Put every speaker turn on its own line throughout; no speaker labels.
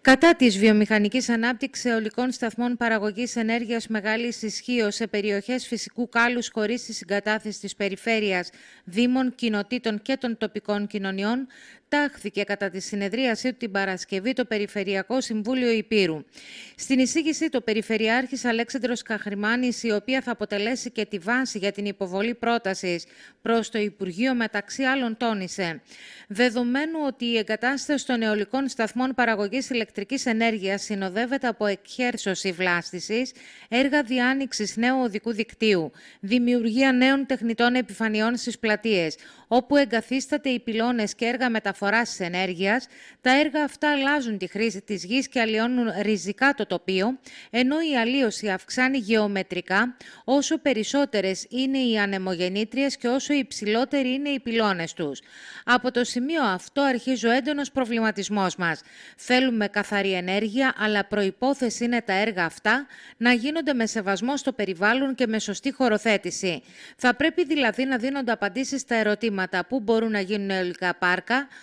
κατά της βιομηχανικής ανάπτυξης αιωλικών σταθμών παραγωγής ενέργειας μεγάλης ισχύω σε περιοχές φυσικού κάλους χωρίς τη συγκατάθεση της περιφέρειας, δήμων, κοινοτήτων και των τοπικών κοινωνιών, τάχθηκε κατά τη συνεδρίασή του την Παρασκευή το Περιφερειακό Συμβούλιο Υπήρου. Στην εισήγηση, το Περιφερειάρχης Αλέξανδρος Καχρημάνης, η οποία θα αποτελέσει και τη βάση για την υποβολή πρότασης προς το Υπουργείο, μεταξύ άλλων, τόνισε. Δεδομένου ότι η εγκατάσταση των αιωλικών σταθμών παραγωγής ηλεκτρικής ενέργειας συνοδεύεται από εκχέρσωση βλάστησης, έργα διάνοιξης νέου οδικού δικτύου, δημιουργία νέων τεχνητών επιφανειών στις πλατείες, όπου εγκαθίσταται οι πυλώνες και έργα μεταφοράς μεταφοράς ενέργειας, τα έργα αυτά αλλάζουν τη χρήση της γης και αλλοιώνουν ριζικά το τοπίο, ενώ η αλλίωση αυξάνει γεωμετρικά όσο περισσότερες είναι οι ανεμογεννήτριες και όσο υψηλότεροι είναι οι πυλώνες τους. Από το σημείο αυτό αρχίζει ο έντονος προβληματισμός μας. Θέλουμε καθαρή ενέργεια, αλλά προϋπόθεση είναι τα έργα αυτά να γίνονται με σεβασμό στο περιβάλλον και με σωστή χωροθέτηση. Θα πρέπει δηλαδή να δίνονται απαντήσεις στα ερωτήματα που μπορούν να γίνουν αιωλικά πάρκα,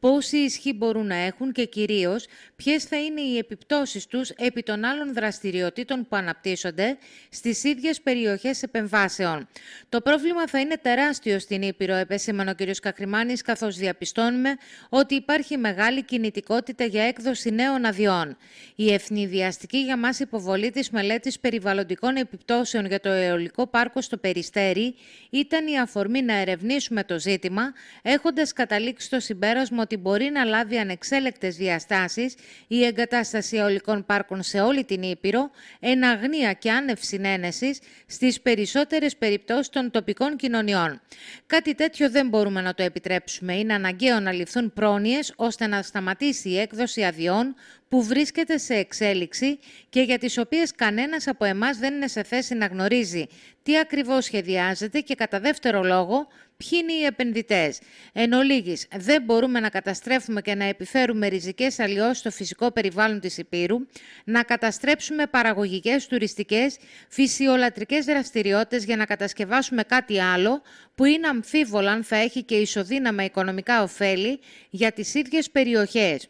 πόση ισχύ μπορούν να έχουν και κυρίως ποιες θα είναι οι επιπτώσεις τους επί των άλλων δραστηριοτήτων που αναπτύσσονται στις ίδιες περιοχές επεμβάσεων. Το πρόβλημα θα είναι τεράστιο στην Ήπειρο, επεσήμανε ο κ. Κακριμάνης, καθώς διαπιστώνουμε ότι υπάρχει μεγάλη κινητικότητα για έκδοση νέων αδειών. Η ευνηδιαστική για μας υποβολή της μελέτης περιβαλλοντικών επιπτώσεων για το αεολικό πάρκο στο Περιστέρι ήταν η αφορμή να ερευνήσουμε το ζήτημα, έχοντας καταλήξει στο συμπέρασμα ότι μπορεί να λάβει ανεξέλεκτες διαστάσεις η εγκατάσταση αεολικών πάρκων σε όλη την Ήπειρο, εν αγνία και άνευ συνένεσης στις περισσότερες περιπτώσεις των τοπικών κοινωνιών. Κάτι τέτοιο δεν μπορούμε να το επιτρέψουμε. Είναι αναγκαίο να ληφθούν πρόνοιες ώστε να σταματήσει η έκδοση αδειών που βρίσκεται σε εξέλιξη και για τις οποίες κανένας από εμάς δεν είναι σε θέση να γνωρίζει τι ακριβώς σχεδιάζεται και κατά δεύτερο λόγο ποιοι είναι οι επενδυτές. Εν ολίγης, δεν μπορούμε να καταστρέφουμε και να επιφέρουμε ριζικές αλλοιώσεις στο φυσικό περιβάλλον της Υπήρου, να καταστρέψουμε παραγωγικές, τουριστικές, φυσιολατρικές δραστηριότητες για να κατασκευάσουμε κάτι άλλο που είναι αμφίβολα αν θα έχει και ισοδύναμα οικονομικά ωφέλη για τις ίδιες περιοχές.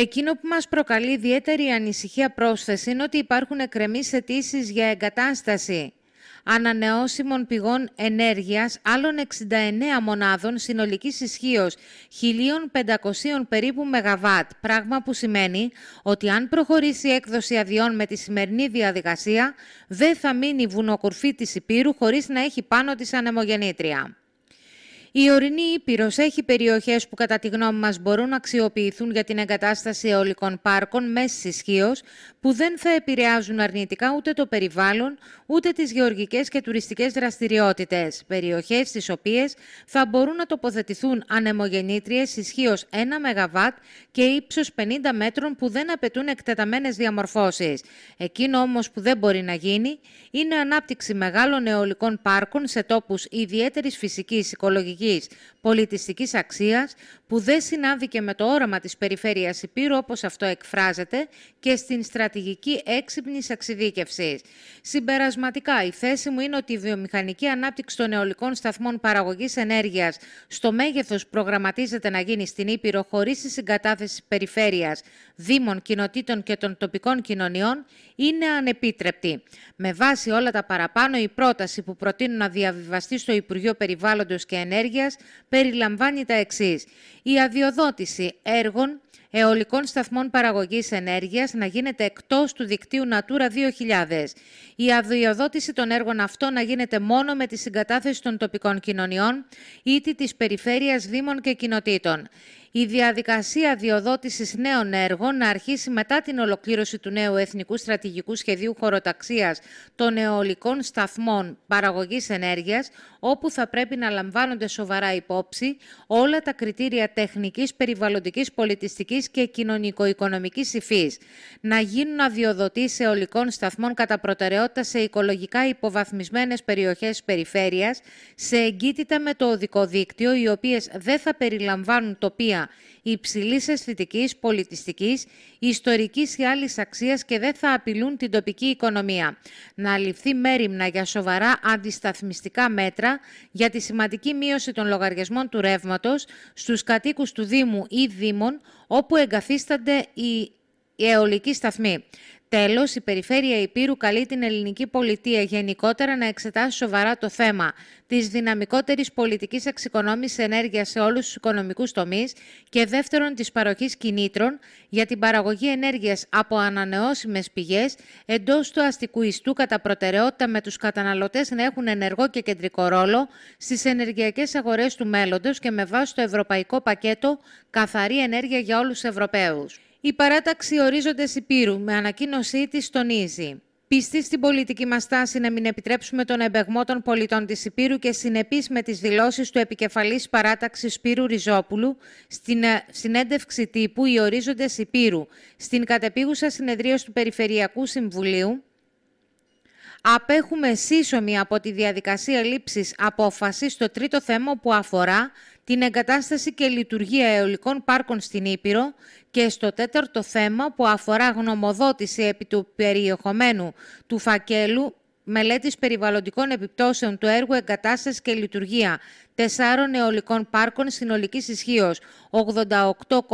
Εκείνο που μας προκαλεί ιδιαίτερη ανησυχία πρόσθεση είναι ότι υπάρχουν εκκρεμείς αιτήσεις για εγκατάσταση ανανεώσιμων πηγών ενέργειας άλλων 69 μονάδων συνολικής ισχύως 1.500 περίπου ΜΒ, πράγμα που σημαίνει ότι αν προχωρήσει η έκδοση αδειών με τη σημερινή διαδικασία, δεν θα μείνει βουνοκορφή της Υπήρου χωρίς να έχει πάνω της ανεμογεννήτρια. Η ορεινή Ήπειρος έχει περιοχές που, κατά τη γνώμη μας, μπορούν να αξιοποιηθούν για την εγκατάσταση αιωλικών πάρκων μέσης ισχύως, που δεν θα επηρεάζουν αρνητικά ούτε το περιβάλλον, ούτε τις γεωργικές και τουριστικές δραστηριότητες. Περιοχές στι οποίες θα μπορούν να τοποθετηθούν ανεμογεννήτριες ισχύως 1 ΜΒ και ύψος 50 μέτρων που δεν απαιτούν εκτεταμένες διαμορφώσεις. Εκείνο όμως που δεν μπορεί να γίνει είναι ανάπτυξη μεγάλων αιωλικών πάρκων σε τόπους ιδιαίτερης φυσικής, οικολογικής Πολιτιστική πολιτιστικής αξίας που δεν συνάδει με το όραμα της περιφέρειας Υπήρου όπως αυτό εκφράζεται και στην στρατηγική έξυπνης εξειδίκευσης. Συμπερασματικά, η θέση μου είναι ότι η βιομηχανική ανάπτυξη των αιωλικών σταθμών παραγωγής ενέργειας στο μέγεθος προγραμματίζεται να γίνει στην Ήπειρο χωρίς τη συγκατάθεση περιφέρειας, δήμων, κοινοτήτων και των τοπικών κοινωνιών είναι ανεπίτρεπτη. Με βάση όλα τα παραπάνω, η πρόταση που προτείνουν να διαβιβαστεί στο Υπουργείο Περιβάλλοντος και Ενέργειας περιλαμβάνει τα εξής. Η αδειοδότηση έργων αιωλικών σταθμών παραγωγής ενέργειας να γίνεται εκτός του δικτύου Natura 2000. Η αδειοδότηση των έργων αυτών να γίνεται μόνο με τη συγκατάθεση των τοπικών κοινωνιών ή της περιφέρειας Δήμων και Κοινοτήτων η διαδικασία διοδότησης νέων έργων να αρχίσει μετά την ολοκλήρωση του νέου Εθνικού Στρατηγικού Σχεδίου Χωροταξίας των Εολικών Σταθμών παραγωγής ενέργειας, όπου θα πρέπει να λαμβάνονται σοβαρά υπόψη όλα τα κριτήρια τεχνικής, περιβαλλοντικής πολιτιστικής και κοινωνικο οικονομική υφής, να γίνουν σε ολικών σταθμών κατά προτεραιότητα σε οικολογικά υποβαθμισμένες περιοχές περιφέρειας, σε εγκύτητα με το οδικό δίκτυο, οι οποίες δεν θα περιλαμβάνουν τοπία η υψηλής αισθητικής, πολιτιστικής, ιστορικής ή άλλης αξίας και δεν θα απειλούν την τοπική οικονομία. Να ληφθεί μέρημνα για σοβαρά αντισταθμιστικά μέτρα για τη σημαντική μείωση των λογαριασμών του ρεύματος στους κατοίκους του Δήμου ή Δήμων όπου εγκαθίστανται οι αιωλικοί σταθμοί. Τέλος, η Περιφέρεια Υπήρου καλεί την ελληνική πολιτεία γενικότερα να εξετάσει σοβαρά το θέμα της δυναμικότερης πολιτικής εξοικονόμησης ενέργειας σε όλους τους οικονομικούς τομείς και δεύτερον της παροχής κινήτρων για την παραγωγή ενέργειας από ανανεώσιμες πηγές εντός του αστικού ιστού, κατά προτεραιότητα με τους καταναλωτές να έχουν ενεργό και κεντρικό ρόλο στις ενεργειακές αγορές του μέλλοντος και με βάση το ευρωπαϊκό πακέτο Καθαρή Ενέργεια για όλους τους Ευρωπαίους. Η παράταξη Ορίζοντες Υπήρου με ανακοίνωσή της τονίζει. Πιστή στην πολιτική μας τάση να μην επιτρέψουμε τον εμπεγμό των πολιτών της Υπήρου και συνεπή με τις δηλώσεις του επικεφαλής παράταξης Σπύρου Ριζόπουλου στην ε, συνέντευξη τύπου Οι Ορίζοντε Υπήρου στην κατεπίγουσα συνεδρίαση του Περιφερειακού Συμβουλίου, απέχουμε σύσσωμη από τη διαδικασία λήψης απόφασης στο τρίτο θέμα που αφορά την εγκατάσταση και λειτουργία αεολικών πάρκων στην Ήπειρο και στο τέταρτο θέμα που αφορά γνωμοδότηση επί του περιεχομένου του φακέλου μελέτης περιβαλλοντικών επιπτώσεων του έργου εγκατάστασης και λειτουργία τεσσάρων αιωλικών πάρκων συνολικής ισχύως 88,45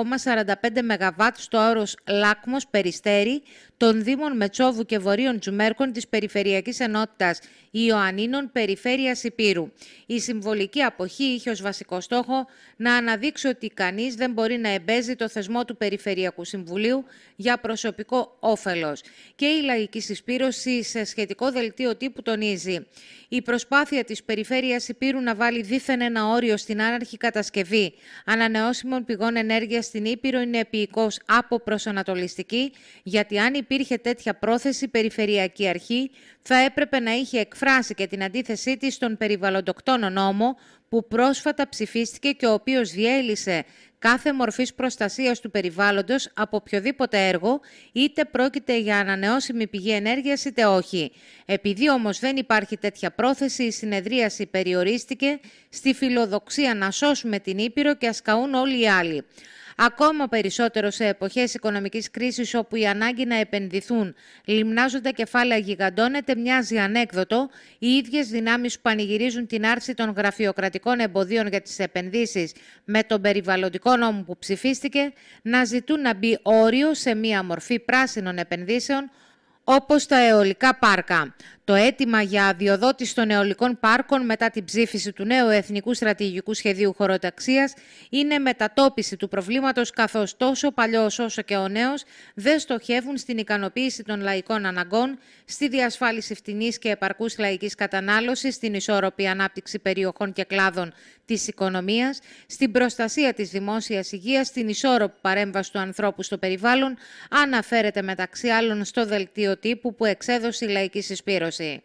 ΜΒ στο όρος Λάκμος Περιστέρη των Δήμων Μετσόβου και Βορείων Τζουμέρκων της Περιφερειακής Ενότητας Ιωαννίνων περιφέρειας Υπήρου. Η συμβολική αποχή είχε ως βασικό στόχο να αναδείξει ότι κανείς δεν μπορεί να εμπέζει το θεσμό του Περιφερειακού Συμβουλίου για προσωπικό όφελος. Και η λαϊκή συσπήρωση σε σχετικό δελτίο τύπου τονίζει. Η προσπάθεια της Περιφέρειας Υπήρου να βάλει δίθεν δόθεν ένα όριο στην άναρχη κατασκευή ανανεώσιμων πηγών ενέργεια στην Ήπειρο είναι επίοικος από προσανατολιστική, γιατί αν υπήρχε τέτοια πρόθεση, Περιφερειακή Αρχή θα έπρεπε να είχε εκφράσει και την αντίθεσή της στον περιβαλλοντοκτόνο νόμο που πρόσφατα ψηφίστηκε και ο οποίος διέλυσε κάθε μορφής προστασίας του περιβάλλοντος από οποιοδήποτε έργο, είτε πρόκειται για ανανεώσιμη πηγή ενέργειας είτε όχι. Επειδή όμως δεν υπάρχει τέτοια πρόθεση, η συνεδρίαση περιορίστηκε στη φιλοδοξία να σώσουμε την Ήπειρο και ασκαούν όλοι οι άλλοι ακόμα περισσότερο σε εποχές οικονομικής κρίσης όπου η ανάγκη να επενδυθούν λιμνάζοντα κεφάλαια γιγαντώνεται, μοιάζει ανέκδοτο. Οι ίδιες δυνάμεις που πανηγυρίζουν την άρση των γραφειοκρατικών εμποδίων για τις επενδύσεις με τον περιβαλλοντικό νόμο που ψηφίστηκε, να ζητούν να μπει όριο σε μία μορφή πράσινων επενδύσεων, όπως τα αιωλικά πάρκα. Το αίτημα για αδειοδότηση των αεολικών πάρκων μετά την ψήφιση του νέου Εθνικού Στρατηγικού Σχεδίου Χωροταξίας είναι μετατόπιση του προβλήματος καθώς τόσο παλιός όσο και ο νέος δεν στοχεύουν στην ικανοποίηση των λαϊκών αναγκών, στη διασφάλιση φτηνής και επαρκούς λαϊκής κατανάλωσης, στην ισόρροπη ανάπτυξη περιοχών και κλάδων της οικονομίας, στην προστασία της δημόσιας υγείας, στην ισόρροπη παρέμβαση του ανθρώπου στο περιβάλλον, αναφέρεται μεταξύ άλλων στο δελτίο τύπου που εξέδωσε η Λαϊκή Συσπήρωση.